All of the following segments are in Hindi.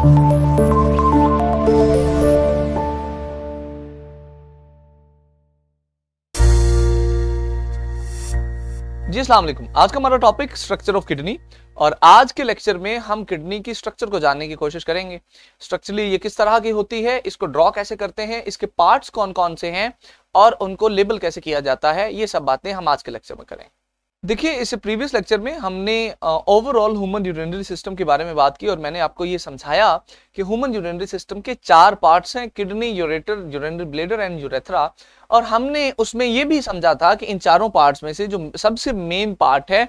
जी असलम आज का हमारा टॉपिक स्ट्रक्चर ऑफ किडनी और आज के लेक्चर में हम किडनी की स्ट्रक्चर को जानने की कोशिश करेंगे स्ट्रक्चरली ये किस तरह की होती है इसको ड्रॉ कैसे करते हैं इसके पार्ट्स कौन कौन से हैं और उनको लेबल कैसे किया जाता है ये सब बातें हम आज के लेक्चर में करेंगे देखिए इस प्रीवियस लेक्चर में हमने ओवरऑल ह्यूमन यूरिनरी सिस्टम के बारे में बात की और मैंने आपको ये समझाया कि ह्यूमन यूरिनरी सिस्टम के चार पार्ट्स हैं kidney ureter urinary bladder and urethra और हमने उसमें ये भी समझा था कि इन चारों पार्ट्स में से जो सबसे मेन पार्ट है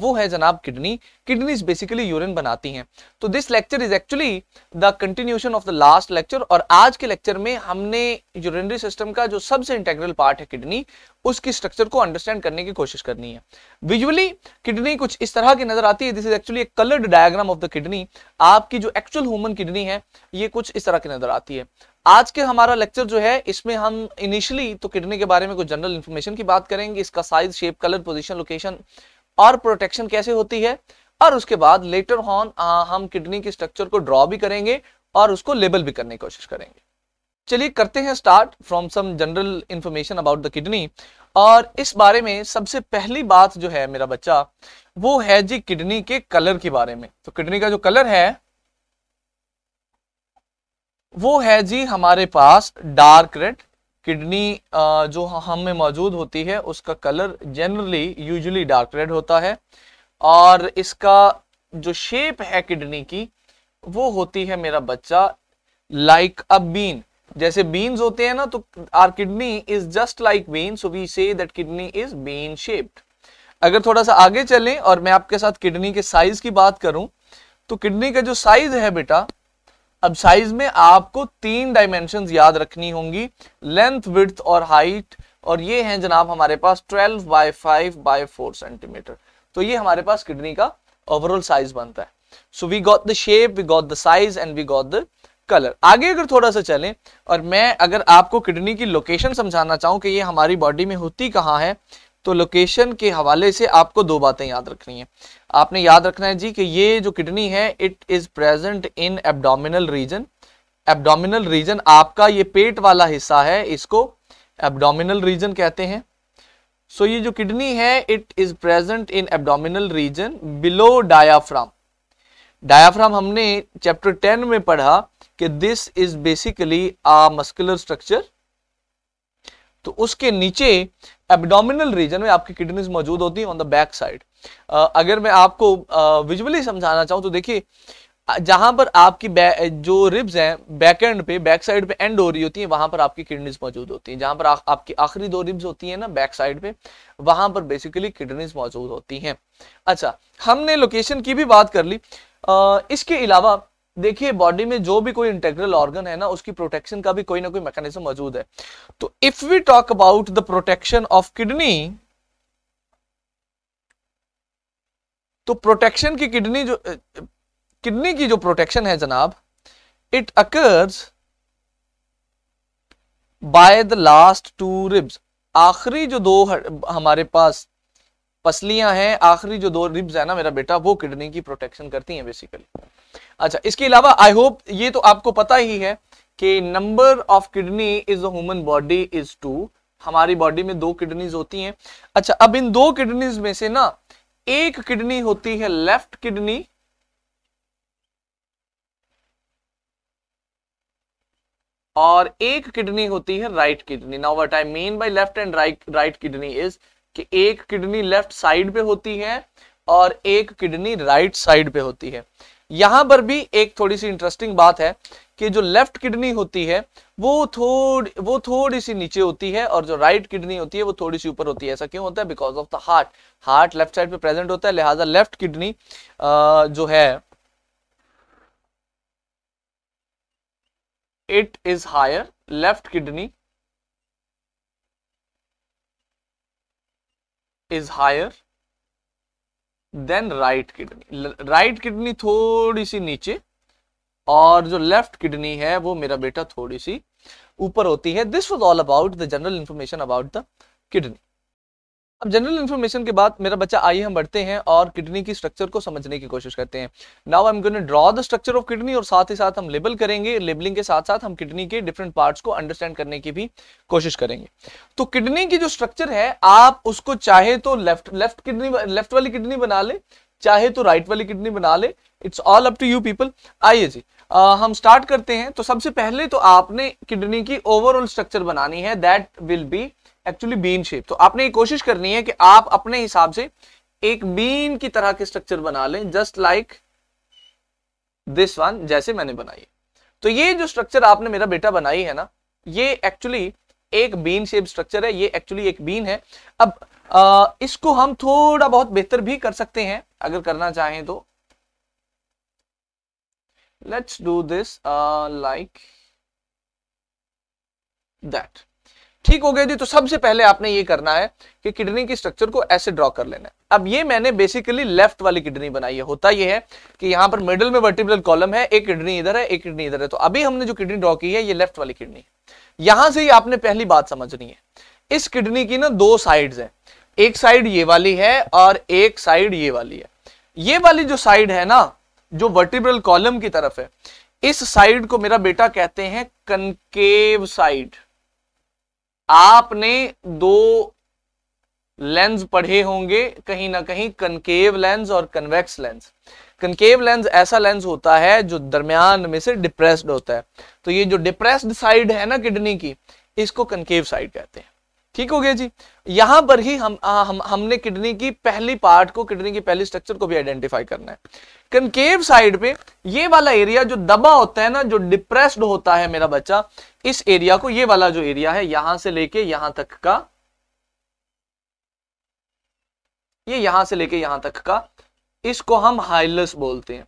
वो है जनाब किडनी किडनीज बेसिकली यूरिन बनाती हैं तो this lecture is actually the continuation of the last lecture और आज के लेक्चर में हमने यूरिनरी सिस्टम का जो सबसे इंटेग्रल पार्ट है किडनी उसकी स्ट्रक्चर को अंडरस्टैंड करने की कोशिश करनी है विजुअली किडनी कुछ इस तरह की नजर आती है दिस इज एक्चुअली एक coloured diagram of the kidney आपकी जो एक्चुअल ह्यूमन किडनी है ये कुछ इस तरह की नजर आती है आज के हमारा लेक्चर जो है इसमें हम इनिशियली तो किडनी के बारे में कुछ जनरल इन्फॉर्मेशन की बात करेंगे इसका size shape colour position location और प्रोटेक्शन कैसे होती है और उसके बाद लेटर हॉन हम किडनी के स्ट्रक्चर को ड्रॉ भी करेंगे और उसको लेबल भी करने की कोशिश करेंगे चलिए करते हैं start from some general information about the kidney और इस बारे में सबसे पहली बात जो है मेरा बच्चा वो है जी किडनी के कलर के बारे में तो किडनी का जो कलर है वो है जी हमारे पास डार्क रेड किडनी जो हम में मौजूद होती है उसका colour generally usually dark red होता है और इसका जो शेप है किडनी की वो होती है मेरा बच्चा लाइक अ बीन जैसे बीन्स होते हैं ना तो our kidney is just like bean so we say that kidney is bean shaped अगर थोड़ा सा आगे चलें और मैं आपके साथ किडनी के साइज की बात करूं तो किडनी का जो साइज है बेटा अब साइज में आपको तीन डायमेंशन याद रखनी होंगी लेंथ विथ और हाइट और ये हैं जनाब हमारे पास 12 बाय 5 बाय 4 सेंटीमीटर तो ये हमारे पास किडनी का ओवरऑल साइज बनता है so we got the shape we got the size and we got the colour आगे अगर थोड़ा सा चलें और मैं अगर आपको किडनी की लोकेशन समझाना चाहूँ कि ये हमारी बॉडी में होती कहाँ है तो लोकेशन के हवाले से आपको दो बातें याद रखनी है आपने याद रखना है जी कि ये जो किडनी है it is present in abdominal region abdominal region आपका ये पेट वाला हिस्सा है इसको एब्डोमिनल रीजन कहते हैं सो so, ये जो किडनी है it is present in abdominal region below diaphragm diaphragm हमने चैप्टर टेन में पढ़ा कि this is basically a muscular structure तो उसके नीचे एबडोमिनल रीजन में आपकी किडनीज मौजूद होती है ऑन द बैक साइड अगर मैं आपको विजुअली समझाना चाहूँ तो देखिए जहां पर आपकी जो रिब्स हैं बैक एंड पे बैक साइड पे एंड हो रही होती है वहां पर आपकी किडनीज मौजूद होती हैं जहां पर आ, आपकी आखिरी दो रिब्स होती हैं ना बैक साइड पे वहां पर बेसिकली किडनीज मौजूद होती हैं अच्छा हमने लोकेशन की भी बात कर ली आ, इसके अलावा देखिए बॉडी में जो भी कोई इंटेग्रल ऑर्गन है ना उसकी प्रोटेक्शन का भी कोई ना कोई मैकेनिज्म मौजूद है तो if we talk about the protection of kidney तो प्रोटेक्शन की किडनी जो किडनी की जो प्रोटेक्शन है जनाब it occurs by the last two ribs आखिरी जो दो हमारे पास पसलियां हैं आखिरी जो दो रिब्स है ना मेरा बेटा वो किडनी की प्रोटेक्शन करती हैं बेसिकली अच्छा इसके अलावा आई होप ये तो आपको पता ही है कि number of kidney is human body is two हमारी बॉडी में दो किडनीज होती हैं अच्छा अब इन दो किडनीज में से ना एक किडनी होती है लेफ्ट किडनी और एक किडनी होती है right kidney now what I mean by left and right right kidney is कि एक किडनी लेफ्ट साइड पे होती है और एक किडनी राइट साइड पे होती है यहां पर भी एक थोड़ी सी इंटरेस्टिंग बात है कि जो लेफ्ट किडनी होती है वो थोड़ी वो थोड़ी सी नीचे होती है और जो राइट किडनी होती है वो थोड़ी सी ऊपर होती है ऐसा क्यों होता है because of the heart heart left side पे प्रेजेंट होता है लिहाजा लेफ्ट किडनी जो है it is higher left kidney is higher than right kidney right kidney थोड़ी सी नीचे और जो लेफ्ट किडनी है वो मेरा बेटा थोड़ी सी ऊपर होती है this was all about the general information about the kidney अब जनरल इन्फॉर्मेशन के बाद मेरा बच्चा आइए हम बढ़ते हैं और किडनी की स्ट्रक्चर को समझने की कोशिश करते हैं now I am going draw the structure of kidney और साथ ही साथ हम लेबल करेंगे लेबलिंग के साथ साथ हम किडनी के डिफरेंट पार्ट्स को अंडरस्टैंड करने की भी कोशिश करेंगे तो किडनी की जो स्ट्रक्चर है आप उसको चाहे तो लेफ्ट लेफ्ट किडनी लेफ्ट वाली किडनी बना ले चाहे तो राइट वाली किडनी बना ले it's all up to you people आइए जी आ, हम स्टार्ट करते हैं तो सबसे पहले तो आपने किडनी की ओवरऑल स्ट्रक्चर बनानी है that will be actually bean shape तो आपने ये कोशिश करनी है कि आप अपने हिसाब से एक बीन की तरह के स्ट्रक्चर बना लें जस्ट लाइक दिस वन जैसे मैंने बनाई तो ये जो स्ट्रक्चर आपने मेरा बेटा बनाई है ना ये एक्चुअली एक बीन शेप स्ट्रक्चर है ये एक्चुअली एक बीन है अब आ, इसको हम थोड़ा बहुत बेहतर भी कर सकते हैं अगर करना चाहें तो let's do this like that ठीक हो गए जी तो सबसे पहले आपने ये करना है कि किडनी की स्ट्रक्चर को ऐसे ड्रॉ कर लेना है अब ये मैंने बेसिकली लेफ्ट वाली किडनी बनाई है होता ये है कि यहाँ पर मिडिल में वर्टिब्रल कॉलम है एक किडनी इधर है एक किडनी इधर है तो अभी हमने जो किडनी ड्रॉ की है ये लेफ्ट वाली किडनी यहां से ही आपने पहली बात समझनी है इस किडनी की ना दो साइड है एक साइड ये वाली है और एक साइड ये वाली है ये वाली जो साइड है ना जो वर्टिब्रल कॉलम की तरफ है इस साइड को मेरा बेटा कहते हैं कनकेव साइड आपने दो लेंस पढ़े होंगे कहीं ना कहीं कनकेव लेंस और कन्वेक्स लेंस कनकेव लेंस ऐसा लेंस होता है जो दरमियान में से डिप्रेस्ड होता है तो ये जो डिप्रेस्ड साइड है ना किडनी की इसको कनकेव साइड कहते हैं ठीक हो गया जी यहां पर ही हम, आ, हम हमने किडनी की पहली पार्ट को किडनी की पहली स्ट्रक्चर को भी आइडेंटिफाई करना है कंकेव साइड पे ये वाला एरिया जो दबा होता है ना जो डिप्रेस्ड होता है मेरा बच्चा इस एरिया को ये वाला जो एरिया है यहां से लेके यहां तक का ये यहां से लेके यहां तक का इसको हम हाइलस बोलते हैं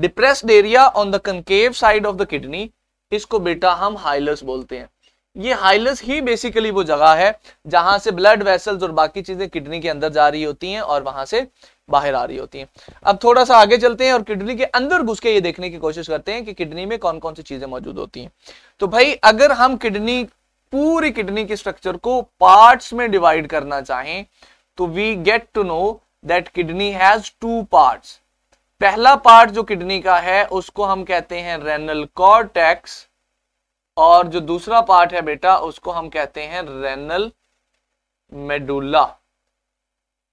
depressed area on the concave side of the kidney इसको बेटा हम हाइलस बोलते हैं ये हाइलस ही बेसिकली वो जगह है जहां से ब्लड वेसल्स और बाकी चीजें किडनी के अंदर जा रही होती हैं और वहां से बाहर आ रही होती हैं अब थोड़ा सा आगे चलते हैं और किडनी के अंदर घुस के ये देखने की कोशिश करते हैं कि किडनी में कौन कौन सी चीजें मौजूद होती हैं तो भाई अगर हम किडनी पूरी किडनी के स्ट्रक्चर को पार्ट्स में डिवाइड करना चाहें तो we get to know that kidney has two part पहला पार्ट जो किडनी का है उसको हम कहते हैं रेनल कॉर्टेक्स और जो दूसरा पार्ट है बेटा उसको हम कहते हैं रेनल मेडुला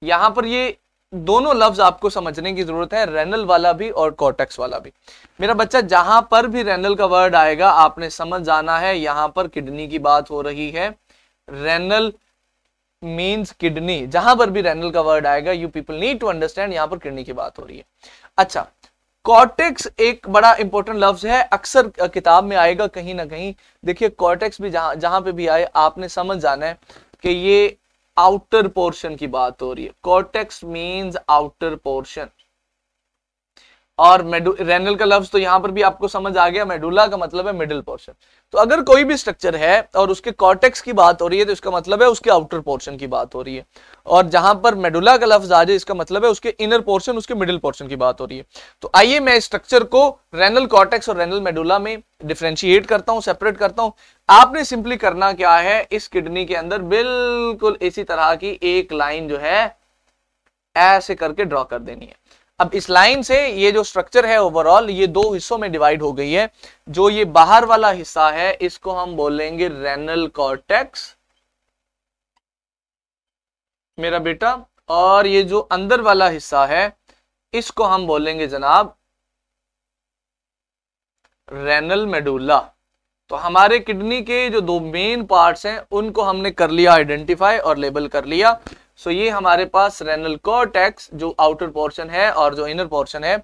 यहां पर ये दोनों लफ्ज आपको समझने की जरूरत है रेनल वाला भी और कॉटेक्स वाला भी मेरा बच्चा जहां पर भी रेनल का वर्ड आएगा आपने समझ जाना है यहां पर किडनी की बात हो रही है रेनल मीन्स किडनी जहां पर भी रेनल का वर्ड आएगा you people need to understand यहां पर किडनी की बात हो रही है अच्छा कॉर्टेक्स एक बड़ा इंपॉर्टेंट लफ्ज है अक्सर किताब में आएगा कहीं ना कहीं देखिए कॉर्टेक्स भी जहां जहां पे भी आए आपने समझ जाना है कि ये आउटर पोर्शन की बात हो रही है कॉर्टेक्स मीन्स आउटर पोर्शन और रेनल का लफ्ज तो यहां पर भी आपको समझ आ गया मेडुला का मतलब है मिडिल पोर्शन तो अगर कोई भी स्ट्रक्चर है और उसके कॉर्टेक्स की बात हो रही है तो इसका मतलब है उसके आउटर पोर्शन की बात हो रही है और जहां पर मेडुला का लफ्ज आ जाए इसका मतलब है उसके इनर पोर्शन उसके मिडिल पोर्शन की बात हो रही है तो आइए मैं स्ट्रक्चर को रेनल कॉर्टेक्स और रेनल मेडुला में डिफ्रेंशिएट करता हूँ सेपरेट करता हूँ आपने सिंपली करना क्या है इस किडनी के अंदर बिल्कुल इसी तरह की एक लाइन जो है ऐसे करके ड्रॉ कर देनी है अब इस लाइन से ये जो स्ट्रक्चर है ओवरऑल ये दो हिस्सों में डिवाइड हो गई है जो ये बाहर वाला हिस्सा है इसको हम बोलेंगे रेनल कॉर्टेक्स मेरा बेटा और ये जो अंदर वाला हिस्सा है इसको हम बोलेंगे जनाब रेनल मेडुला तो हमारे किडनी के जो दो मेन पार्ट्स हैं उनको हमने कर लिया आइडेंटिफाई और लेबल कर लिया सो ये हमारे पास रेनल कॉर्टेक्स जो आउटर पोर्शन है और जो इनर पोर्शन है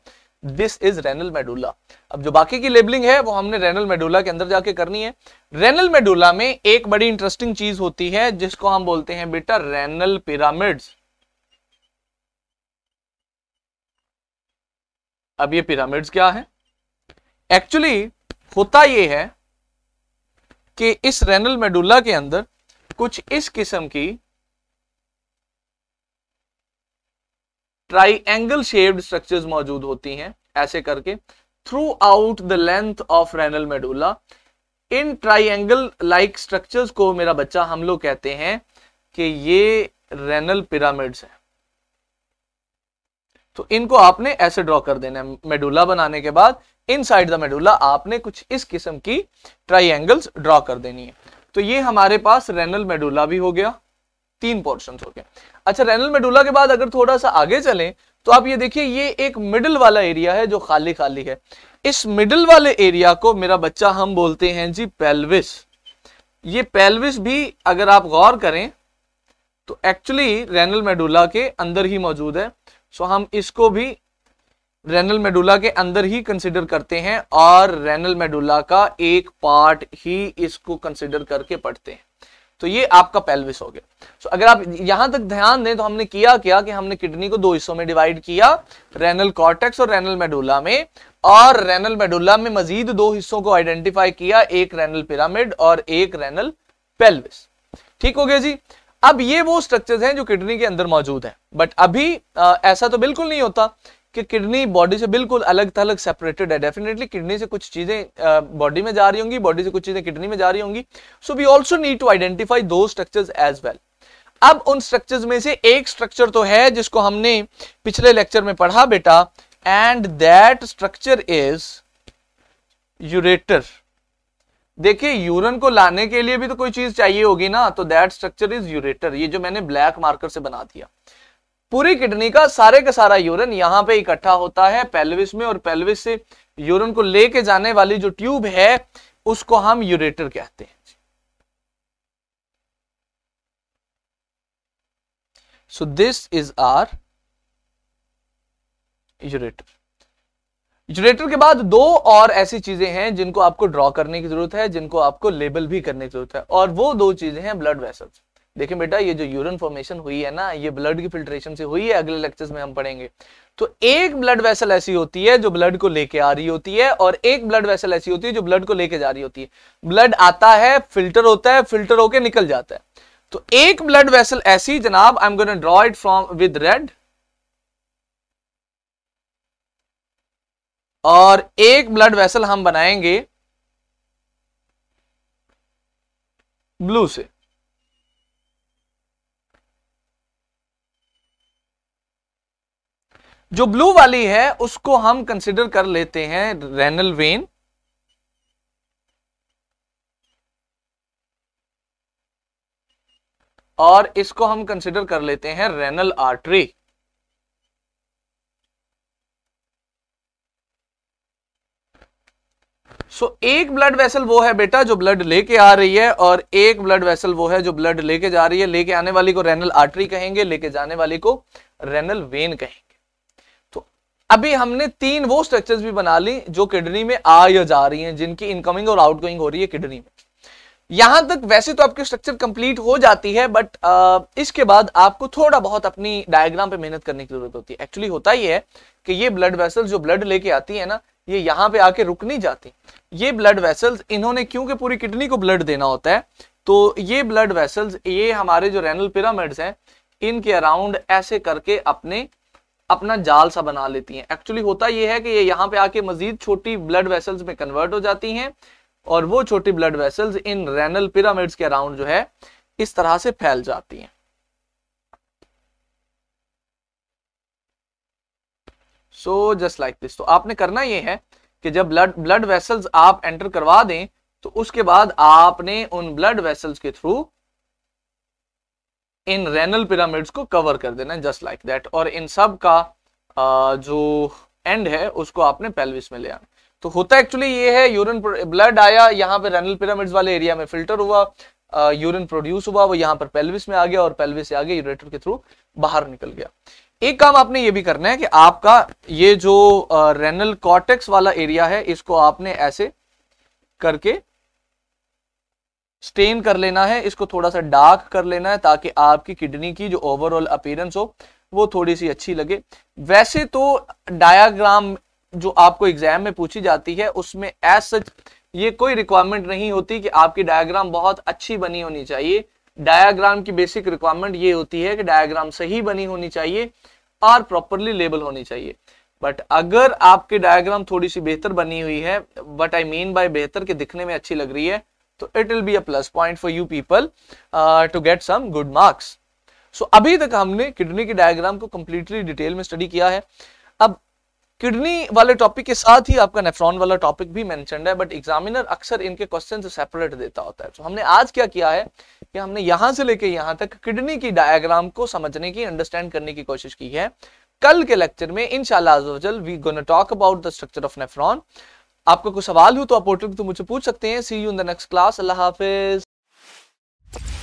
दिस इज रेनल मेडुला अब जो बाकी की लेबलिंग है वो हमने रेनल मेडुला के अंदर जाके करनी है रेनल मेडुला में एक बड़ी इंटरेस्टिंग चीज होती है जिसको हम बोलते हैं बेटा रेनल पिरामिड्स अब ये पिरामिड्स क्या है एक्चुअली होता ये है कि इस रेनल मेडुला के अंदर कुछ इस किस्म की ट्राइंगल शेप्ड स्ट्रक्चर्स मौजूद होती हैं ऐसे करके throughout the length of renal medulla in triangle like structures को मेरा बच्चा हम लोग कहते हैं कि ये रेनल पिरामिड्स हैं तो इनको आपने ऐसे ड्रॉ कर देना है मेडुला बनाने के बाद इन साइड द मेडुला आपने कुछ इस किस्म की ट्राइंगल्स ड्रॉ कर देनी है तो ये हमारे पास रेनल मेडुला भी हो गया तीन पोर्शन होते हैं अच्छा रेनल मेडुला के बाद अगर थोड़ा सा आगे चलें तो आप ये देखिए ये एक मिडिल वाला एरिया है जो खाली खाली है इस मिडिल वाले एरिया को मेरा बच्चा हम बोलते हैं जी पेल्विस ये पेल्विस भी अगर आप गौर करें तो एक्चुअली रेनल मेडुला के अंदर ही मौजूद है सो हम इसको भी रेनल मेडुला के अंदर ही कंसिडर करते हैं और रेनल मेडुला का एक पार्ट ही इसको कंसिडर करके पढ़ते हैं तो ये आपका पेल्विस हो गया तो अगर आप यहां तक ध्यान दें तो हमने किया क्या कि हमने किडनी को दो हिस्सों में डिवाइड किया रेनल कॉर्टेक्स और रेनल मेडुला में और रेनल मेडुला में मजीद दो हिस्सों को आइडेंटिफाई किया एक रेनल पिरामिड और एक रेनल पेल्विस ठीक हो गया जी अब ये वो स्ट्रक्चर्स हैं जो किडनी के अंदर मौजूद हैं बट अभी आ, ऐसा तो बिल्कुल नहीं होता कि किडनी बॉडी से बिल्कुल अलग थलग सेपरेटेड है डेफिनेटली किडनी से कुछ चीज़ें बॉडी में जा रही होंगी बॉडी से कुछ चीज़ें किडनी में जा रही होंगी so we also need to identify दो स्ट्रक्चर एज वेल अब उन स्ट्रक्चर्स में से एक स्ट्रक्चर तो है जिसको हमने पिछले लेक्चर में पढ़ा बेटा and that structure is ureter देखिए यूरन को लाने के लिए भी तो कोई चीज चाहिए होगी ना तो दैट स्ट्रक्चर इज यूरेटर ये जो मैंने ब्लैक मार्कर से बना दिया पूरी किडनी का सारे का सारा यूरिन यहां पे इकट्ठा होता है पेल्विस में और पेल्विस से यूरिन को लेके जाने वाली जो ट्यूब है उसको हम यूरेटर कहते हैं so this is our ureter ureter के बाद दो और ऐसी चीजें हैं जिनको आपको ड्रॉ करने की जरूरत है जिनको आपको लेबल भी करने की जरूरत है और वो दो चीजें हैं ब्लड वेसल्स देखिए बेटा ये जो यूरिन फॉर्मेशन हुई है ना ये ब्लड की फिल्ट्रेशन से हुई है अगले लेक्चर्स में हम पढ़ेंगे तो एक ब्लड वेसल ऐसी होती है जो ब्लड को लेके आ रही होती है और एक ब्लड वेसल ऐसी होती है जो ब्लड को लेके जा रही होती है ब्लड आता है फिल्टर होता है फिल्टर होके निकल जाता है तो एक ब्लड वेसल ऐसी जनाब I am gonna draw it from with red और एक ब्लड वेसल हम बनाएंगे ब्लू से जो ब्लू वाली है उसको हम कंसिडर कर लेते हैं रेनल वेन और इसको हम कंसिडर कर लेते हैं रेनल आर्टरी सो so, एक ब्लड वेसल वो है बेटा जो ब्लड लेके आ रही है और एक ब्लड वेसल वो है जो ब्लड लेके जा रही है लेके आने वाली को रेनल आर्टरी कहेंगे लेके जाने वाली को रेनल वेन कहेंगे अभी हमने तीन वो स्ट्रक्चर्स भी बना ली जो किडनी में आ या जा रही हैं जिनकी इनकमिंग और आउटगोइंग हो रही है किडनी में यहां तक वैसे तो आपकी स्ट्रक्चर कंप्लीट हो जाती है बट इसके बाद आपको थोड़ा बहुत अपनी डायग्राम पे मेहनत करने की जरूरत होती है एक्चुअली होता ही है कि ये ब्लड वेसल्स जो ब्लड लेके आती है ना ये यहाँ पे आके रुक नहीं जाती ये ब्लड वेसल्स इन्होंने क्योंकि पूरी किडनी को ब्लड देना होता है तो ये ब्लड वेसल्स ये हमारे जो रेनल पिरामिड्स हैं इनके अराउंड ऐसे करके अपने अपना जाल सा बना लेती हैं एक्चुअली होता यह है कि ये यहाँ पे आके मजीद छोटी ब्लड वेसल्स में कन्वर्ट हो जाती हैं और वो छोटी blood vessels in renal pyramids के अराउंड जो है इस तरह से फैल जाती हैं सो जस्ट लाइक दिस तो आपने करना ये है कि जब ब्लड ब्लड वेसल्स आप एंटर करवा दें तो उसके बाद आपने उन ब्लड वेसल्स के थ्रू इन रेनल पिरामिड्स को कवर कर देना है जस्ट लाइक दैट और इन सब का आ, जो एंड है उसको आपने पेल्विस में ले आना तो होता एक्चुअली ये है यूरिन ब्लड आया यहाँ पे रेनल पिरामिड्स वाले एरिया में फिल्टर हुआ यूरिन प्रोड्यूस हुआ वो यहाँ पर पेल्विस में आ गया और पेल्विस से आगे यूरेटर के थ्रू बाहर निकल गया एक काम आपने ये भी करना है कि आपका ये जो रेनल कॉर्टेक्स वाला एरिया है इसको आपने ऐसे करके स्टेन कर लेना है इसको थोड़ा सा डार्क कर लेना है ताकि आपकी किडनी की जो ओवरऑल अपीयरेंस हो वो थोड़ी सी अच्छी लगे वैसे तो डायाग्राम जो आपको एग्जाम में पूछी जाती है उसमें एज सच ये कोई रिक्वायरमेंट नहीं होती कि आपकी डायाग्राम बहुत अच्छी बनी होनी चाहिए डायाग्राम की बेसिक रिक्वायरमेंट ये होती है कि डायाग्राम सही बनी होनी चाहिए और प्रॉपरली लेबल होनी चाहिए बट अगर आपके डायाग्राम थोड़ी सी बेहतर बनी हुई है बट आई मीन बाय बेहतर के दिखने में अच्छी लग रही है तो it will be a plus point for you people to get some good marks so अभी तक हमने किडनी के डायग्राम को कंप्लीटली डिटेल में स्टडी किया है अब किडनी वाले टॉपिक के साथ ही आपका नेफ्रॉन वाला टॉपिक भी मेंशन है बट एग्जामिनर अक्सर इनके क्वेश्चन सेपरेट देता होता है तो so, हमने आज क्या किया है कि हमने यहां से लेके यहां तक किडनी की डायग्राम को समझने की अंडरस्टैंड करने की कोशिश की है कल के लेक्चर में इनशाला we gonna talk about the structure of nephron आपका कोई सवाल हो तो आप पोर्टल पर तो मुझसे पूछ सकते हैं see you in the next class अल्लाह हाफिज